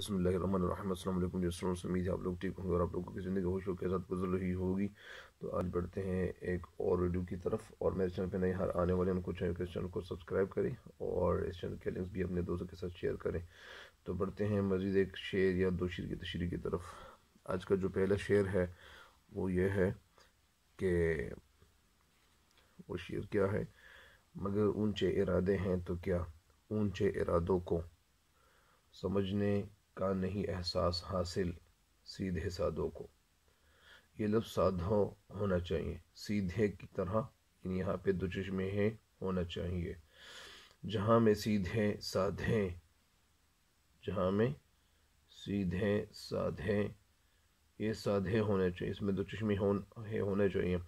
बसमीम दोस्तों उम्मीद है आप लोग ठीक होंगे और आप लोगों की ज़िंदगी होशो के साथ गुजर रही होगी तो आज बढ़ते हैं एक और वीडियो की तरफ और मेरे चैनल पे नए हर आने वाले उनको चाहिए कि इस चैनल को सब्सक्राइब करें और इस चैनल के लिंक भी अपने दोस्तों के साथ शेयर करें तो बढ़ते हैं मज़ीद एक शेर या दो शेर की तशरी की तरफ आज का जो पहला शेर है वो ये है कि वो शेर क्या है मगर ऊंचे इरादे हैं तो क्या ऊंचे इरादों को समझने का नहीं एहसास हासिल सीधे साधों को ये लफ्ज़ साधो होना चाहिए सीधे की तरह यहाँ पे दो चश्मे हैं होना चाहिए जहाँ में सीधे साधे जहाँ में सीधे साधे ये साधे होने चाहिए इसमें दो चश्मे है होने चाहिए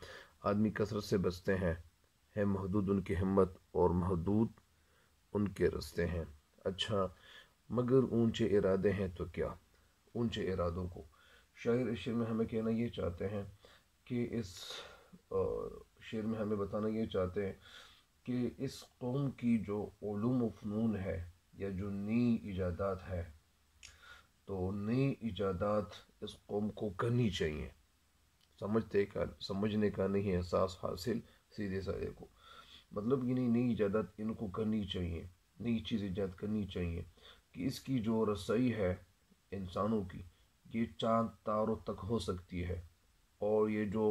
आदमी कसरत से बचते हैं है महदूद उनकी हिम्मत और महदूद उनके रस्ते हैं अच्छा मगर ऊंचे इरादे हैं तो क्या ऊंचे इरादों को शायर इस शेर में हमें कहना ये चाहते हैं कि इस शेर में हमें बताना ये चाहते हैं कि इस कौम की जो ओलूम फ़नून है या जो नई इजादात है तो नई ईजादात इस कौम को करनी चाहिए समझते का समझने का नहीं एहसास हासिल सीधे साधे को मतलब कि नहीं नई इजादत इनको करनी चाहिए नई चीज़ ईजाद करनी चाहिए कि इसकी जो रसोई है इंसानों की ये चांद तारों तक हो सकती है और ये जो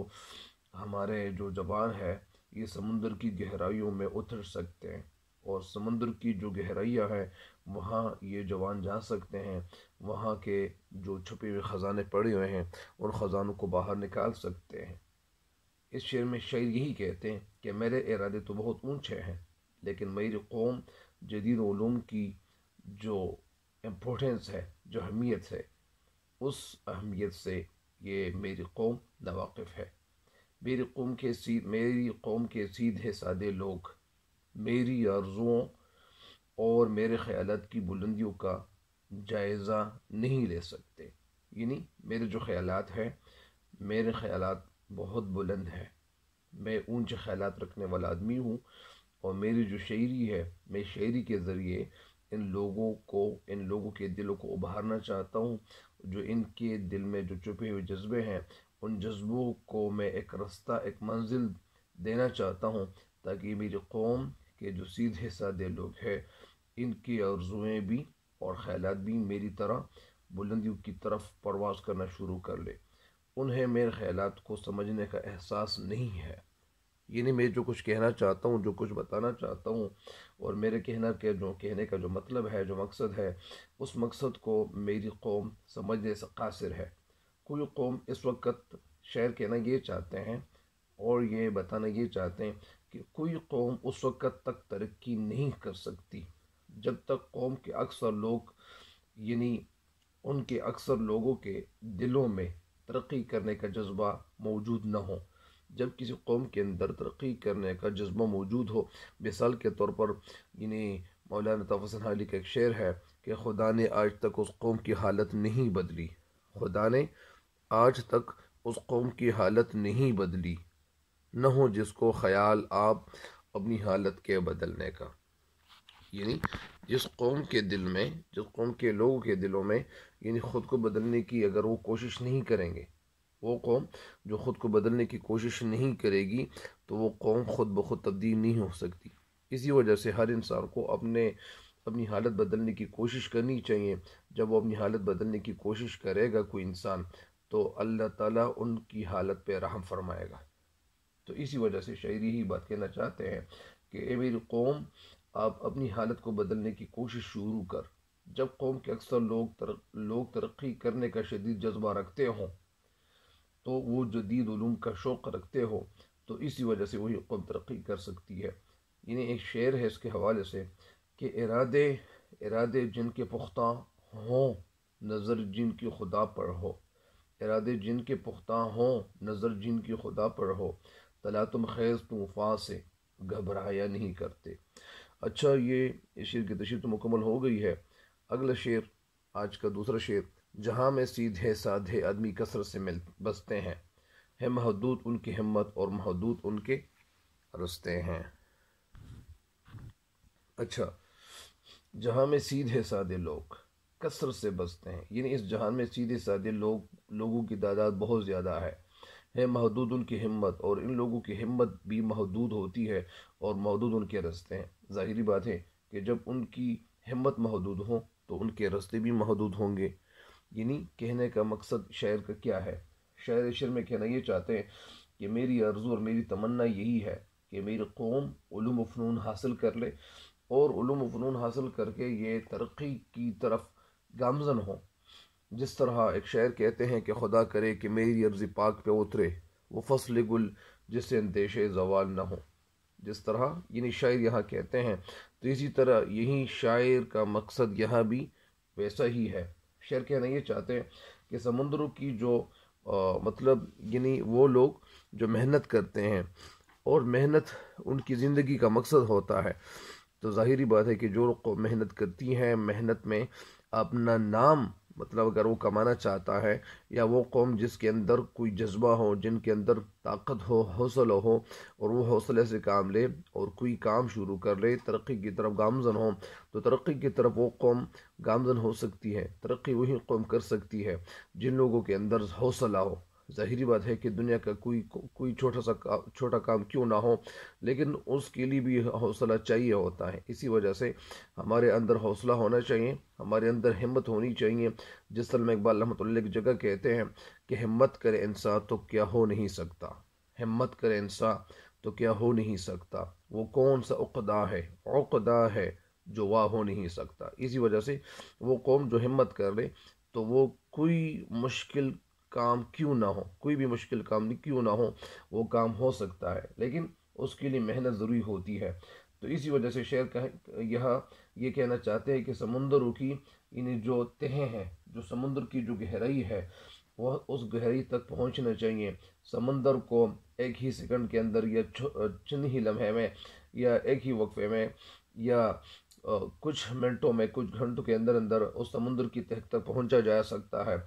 हमारे जो जबान है ये समुंदर की गहराइयों में उतर सकते हैं और समुंदर की जो गहराइयाँ हैं वहाँ ये जवान जा सकते हैं वहाँ के जो छुपे हुए ख़जाने पड़े हुए हैं उन ख़जानों को बाहर निकाल सकते हैं इस शेर में शायर यही कहते हैं कि मेरे इरादे तो बहुत ऊंचे हैं लेकिन मेरी कौम जदीद की जो इम्पोर्टेंस है जो अहमियत है उस अहमियत से ये मेरी कौम नावाकिफ़ है मेरी कौम के सीध मेरी कौम के सीधे सादे लोग मेरी आर्जुओं और मेरे ख़्याल की बुलंदियों का जायज़ा नहीं ले सकते यानी मेरे जो ख़्याल हैं मेरे ख़्याल बहुत बुलंद हैं मैं ऊंचे ख्याल रखने वाला आदमी हूँ और मेरी जो शायरी है मैं शायरी के ज़रिए इन लोगों को इन लोगों के दिलों को उभारना चाहता हूँ जो इनके दिल में जो छुपे हुए जज्बे हैं उन जज्बों को मैं एक रास्ता एक मंजिल देना चाहता हूँ ताकि मेरी कौम के जो सीधे सादे लोग हैं इनकी आरजुएँ भी और ख्याल भी मेरी तरह बुलंदियों की तरफ परवाज करना शुरू कर ले उन्हें मेरे ख्याल को समझने का एहसास नहीं है यानी मैं जो कुछ कहना चाहता हूँ जो कुछ बताना चाहता हूँ और मेरे कहना के जो कहने का जो मतलब है जो मकसद है उस मकसद को मेरी कौम समझने से कासिर है कोई कौम इस वक्त शायर कहना ये चाहते हैं और ये बताना ये चाहते हैं कि कोई कौम उस वक्त तक तरक्की नहीं कर सकती जब तक कौम के अक्सर लोग यानी उनके अक्सर लोगों के दिलों में तरक्की करने का जज्बा मौजूद न हो जब किसी कौम के अंदर तरक्की करने का जज्बा मौजूद हो मिसाल के तौर पर इन्हें मौलाना तफसन अली का एक शेर है कि खुदा ने आज तक उस कौम की हालत नहीं बदली खुदा ने आज तक उस कौम की हालत नहीं बदली न हो जिसको ख्याल आप अपनी हालत के बदलने का यानी जिस कौम के दिल में जिस कौम के लोगों के दिलों में यानी ख़ुद को बदलने की अगर वो कोशिश नहीं करेंगे वो कौम जो ख़ुद को बदलने की कोशिश नहीं करेगी तो वो कौम ख़ुद ब खुद तब्दील नहीं हो सकती इसी वजह से हर इंसान को अपने अपनी हालत बदलने की कोशिश करनी चाहिए जब वो अपनी हालत बदलने की कोशिश करेगा कोई इंसान तो अल्लाह ताला उनकी हालत पे रहम फरमाएगा तो इसी वजह से शायरी ही बात कहना चाहते हैं कि ए मेरी कौम आप अपनी हालत को बदलने की कोशिश शुरू कर जब कौम के अक्सर लोग तर, लोग तरक्की करने का शदीद जज्बा रखते हों तो वो जदीद ूम का शौक़ रखते हो तो इसी वजह से वही कम तरक्की कर सकती है इन्हें एक शेर है इसके हवाले से कि इरादे इरादे जिनके पुख्ता हों नज़र जिनकी खुदा पर हो इरादे जिनके पुख्ता हों नज़र जिनकी खुदा पर हो तला तुम खैज़ तूफ़ा से घबराया नहीं करते अच्छा ये इस शेर की तशीर तो मुकमल हो गई है अगला शेर आज का दूसरा शेर जहाँ में सीधे साधे आदमी कसरत से मिल बसते हैं है महदूद उनकी हिम्मत और महदूद उनके रस्ते हैं अच्छा जहाँ में सीधे साधे लोग कसरत से बसते हैं यानी इस जहान में सीधे साधे लोग लोगों की तादाद बहुत ज़्यादा है है महदूद उनकी हिम्मत और इन लोगों की हिम्मत भी महदूद होती है और महदूद उनके रस्ते हैं ज़ाहरी बात है कि जब उनकी हिम्मत महदूद हो तो उनके रस्ते भी महदूद होंगे यानी कहने का मकसद शायर का क्या है शायर शर में कहना ये चाहते हैं कि मेरी अर्ज़ू और मेरी तमन्ना यही है कि मेरी कौम ूम फ़नून हासिल कर ले और फ़नून हासिल करके ये तरक्की की तरफ गामजन हो जिस तरह एक शायर कहते हैं कि खुदा करे कि मेरी अर्जी पाक पर उतरे वो फसल गुल जिससे अंदेश जवाल ना हो जिस तरह यानी शायर यहाँ कहते हैं तो इसी तरह यही शायर का मकसद यहाँ भी वैसा ही है शेयर कहना ये चाहते हैं कि समुद्र की जो आ, मतलब यानी वो लोग जो मेहनत करते हैं और मेहनत उनकी ज़िंदगी का मकसद होता है तो जाहिर बात है कि जो लोग मेहनत करती हैं मेहनत में अपना नाम मतलब अगर वो कमाना चाहता है या वो कौम जिसके अंदर कोई जज्बा हो जिनके अंदर ताकत हो हौसला हो और वो हौसले से काम ले और कोई काम शुरू कर ले तरक्की की तरफ गामजन हो तो तरक्की की तरफ वो कौम गामजन हो सकती है तरक्की वही कौम कर सकती है जिन लोगों के अंदर हौसला हो ज़हरी बात है कि दुनिया का कोई कोई छोटा सा का, छोटा काम क्यों ना हो लेकिन उसके लिए भी हौसला चाहिए होता है इसी वजह से हमारे अंदर हौसला होना चाहिए हमारे अंदर हिम्मत होनी चाहिए जिस तरह में इकबाल रहमत की जगह कहते हैं कि हिम्मत करे इंसान तो क्या हो नहीं सकता हिम्मत करे इंसान तो क्या हो नहीं सकता वो कौन सा उकदा है उकदा है जो वाह हो नहीं सकता इसी वजह से वो कौम जो हिम्मत कर ले तो वो कोई मुश्किल काम क्यों ना हो कोई भी मुश्किल काम क्यों ना हो वो काम हो सकता है लेकिन उसके लिए मेहनत ज़रूरी होती है तो इसी वजह से शेर कह यह ये कहना चाहते हैं कि समुंदरों की इन जो तहें हैं जो समुंदर की जो गहराई है वह उस गहराई तक पहुंचना चाहिए समंदर को एक ही सेकंड के अंदर या चंद ही लम्हे में या एक ही वक्फे में या कुछ मिनटों में कुछ घंटों के अंदर अंदर उस समुंदर की तह तक पहुंचा जा सकता है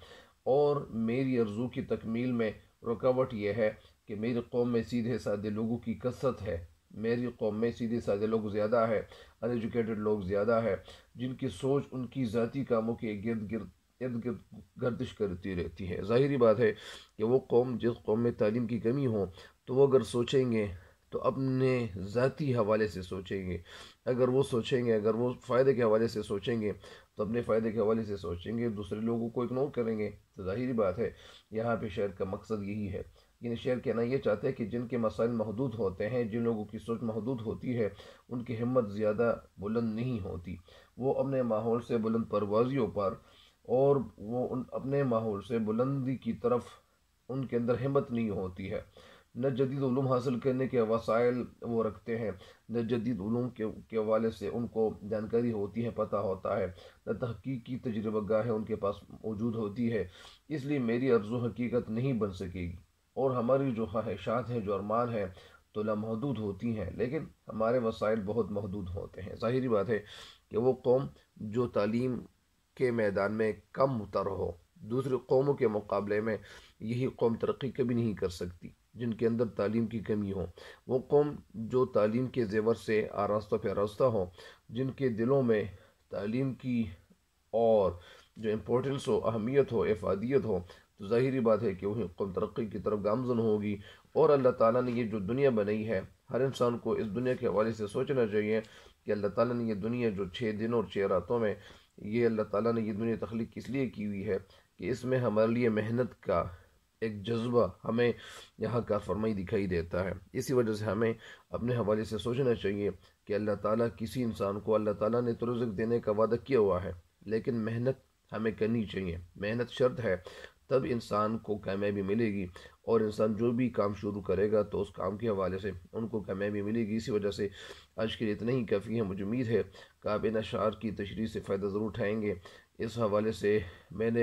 और मेरी अर्जू की तकमील में रुकावट यह है कि मेरी कौम में सीधे सादे लोगों की कसरत है मेरी कौम में सीधे सादे लोग ज़्यादा है अनएजुकेटेड लोग ज़्यादा है जिनकी सोच उनकी ज़ाती कामों के गिर्द गिर्द इर्द गिर्द गर्दिश करती रहती है ज़ाहिर बात है कि वो कौम जिस कौम में तालीम की कमी हो तो वो अगर सोचेंगे तो अपने ज़ाती हवाले से सोचेंगे अगर वो सोचेंगे अगर वो फ़ायदे के हवाले से सोचेंगे तो अपने फ़ायदे के हवाले से सोचेंगे दूसरे लोगों को इग्नोर करेंगे तो जाहिर बात है यहाँ पे शहर का मकसद यही है लेकिन शेयर कहना ये चाहते हैं कि जिनके मसाइल महदूद होते हैं जिन लोगों की सोच महदूद होती है उनकी हिम्मत ज़्यादा बुलंद नहीं होती वो अपने माहौल से बुलंद परवाजियों पर और वो उन अपने माहौल से बुलंदी की तरफ उनके अंदर हिम्मत नहीं होती है न जदीद ूम हासिल करने के वसाइल वो रखते हैं न जदीद ूम के के हवाले से उनको जानकारी होती है पता होता है न तहकीक की गाह है उनके पास मौजूद होती है इसलिए मेरी अर्जू हकीकत नहीं बन सकेगी और हमारी जो ख्वाहिशात हैं जो अरमान हैं तो लामहदूद होती हैं लेकिन हमारे वसाइल बहुत महदूद होते हैं ज़ाहिर बात है कि वो कौम जो तालीम के मैदान में कम उतर हो दूसरे कौमों के मुकाबले में यही कौम तरक्की कभी नहीं कर सकती जिनके अंदर तालीम की कमी हो वो कौम जो तालीम के जेवर से आरास्ता फरास्ता हो जिनके दिलों में तालीम की और जो इम्पोर्टेंस हो अहमियत हो अफादियत हो तो ज़ाहरी बात है कि वही कौम तरक्की की तरफ गामजन होगी और अल्लाह ताला ने ये जो दुनिया बनाई है हर इंसान को इस दुनिया के हवाले से सोचना चाहिए कि अल्लाह ताला ने ये दुनिया जो छः दिन और छः रातों में ये अल्लाह ताला ने ये दुनिया तख्लीक इसलिए की हुई है कि इसमें हमारे लिए मेहनत का एक जज्बा हमें यहाँ का फरमाई दिखाई देता है इसी वजह से हमें अपने हवाले से सोचना चाहिए कि अल्लाह ताला किसी इंसान को अल्लाह ताला ने तो रिज़्क देने का वादा किया हुआ है लेकिन मेहनत हमें करनी चाहिए मेहनत शर्त है तब इंसान को कामयाबी मिलेगी और इंसान जो भी काम शुरू करेगा तो उस काम के हवाले से उनको कामयाबी मिलेगी इसी वजह से आज के लिए इतना ही काफ़ी है मुझे उम्मीद है कि आप इन अशार की तशरी से फ़ायदा ज़रूर उठाएँगे इस हवाले से मैंने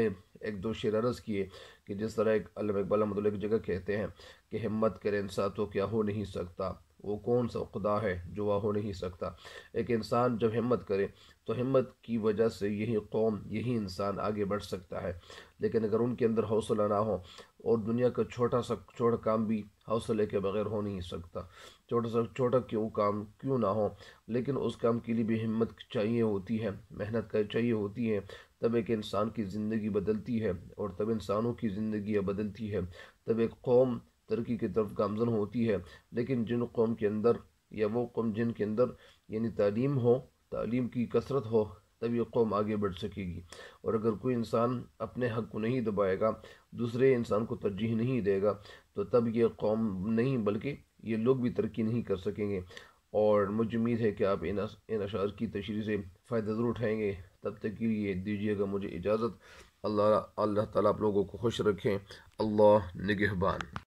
एक दो शेर अर्ज़ किए कि जिस तरह अलम इकबाल अहमदुल्ला की जगह कहते हैं कि हिम्मत करें इंसान तो क्या हो नहीं सकता वो कौन सा खुदा है जो वह हो नहीं सकता एक इंसान जब हिम्मत करे तो हिम्मत की वजह से यही कौम यही इंसान आगे बढ़ सकता है लेकिन अगर उनके अंदर हौसला ना हो और दुनिया का छोटा सा छोटा काम भी हौसले के बगैर हो नहीं सकता छोटा सा छोटा क्यों काम क्यों ना हो लेकिन उस काम के लिए भी हिम्मत चाहिए होती है मेहनत कर चाहिए होती है तब एक इंसान की ज़िंदगी बदलती है और तब इंसानों की ज़िंदगी बदलती है तब एक कौम तरक्की की तरफ गामजन होती है लेकिन जिन कौम के अंदर या वो कौम जिन के अंदर यानी तालीम हो तालीम की कसरत हो तब ये कौम आगे बढ़ सकेगी और अगर कोई इंसान अपने हक को नहीं दबाएगा दूसरे इंसान को तरजीह नहीं देगा तो तब ये कौम नहीं बल्कि ये लोग भी तरक्की नहीं कर सकेंगे और मुझे उम्मीद है कि आप इन इन अशार की तशरी से फ़ायदा ज़रूर उठाएँगे तब तक के लिए दीजिएगा मुझे इजाज़त अल्लाह अल्लाह ताला आप लोगों को खुश रखें अल्लाह निगहबान